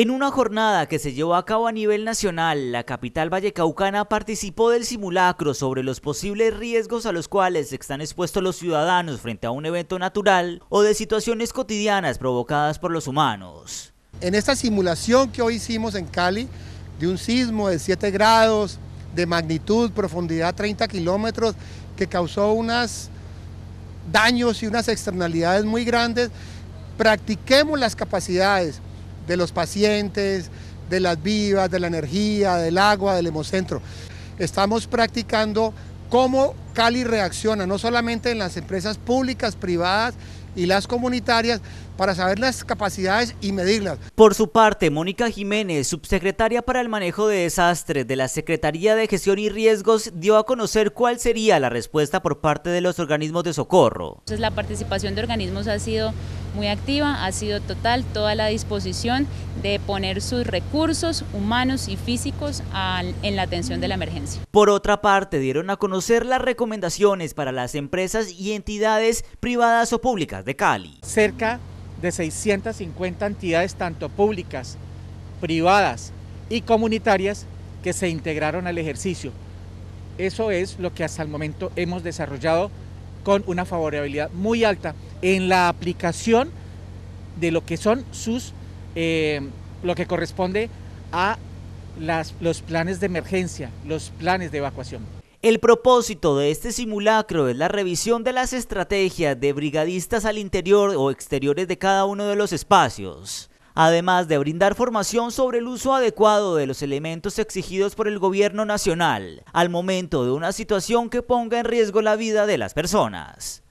En una jornada que se llevó a cabo a nivel nacional, la capital vallecaucana participó del simulacro sobre los posibles riesgos a los cuales están expuestos los ciudadanos frente a un evento natural o de situaciones cotidianas provocadas por los humanos. En esta simulación que hoy hicimos en Cali, de un sismo de 7 grados, de magnitud, profundidad 30 kilómetros, que causó unos daños y unas externalidades muy grandes, practiquemos las capacidades de los pacientes, de las vivas, de la energía, del agua, del hemocentro. Estamos practicando cómo Cali reacciona, no solamente en las empresas públicas, privadas y las comunitarias, para saber las capacidades y medirlas. Por su parte, Mónica Jiménez, subsecretaria para el manejo de desastres de la Secretaría de Gestión y Riesgos, dio a conocer cuál sería la respuesta por parte de los organismos de socorro. Entonces, la participación de organismos ha sido muy activa, ha sido total toda la disposición de poner sus recursos humanos y físicos en la atención de la emergencia. Por otra parte, dieron a conocer las recomendaciones para las empresas y entidades privadas o públicas de Cali. Cerca de 650 entidades, tanto públicas, privadas y comunitarias, que se integraron al ejercicio. Eso es lo que hasta el momento hemos desarrollado con una favorabilidad muy alta en la aplicación de lo que son sus, eh, lo que corresponde a los planes de emergencia, los planes de evacuación. El propósito de este simulacro es la revisión de las estrategias de brigadistas al interior o exteriores de cada uno de los espacios, además de brindar formación sobre el uso adecuado de los elementos exigidos por el gobierno nacional al momento de una situación que ponga en riesgo la vida de las personas.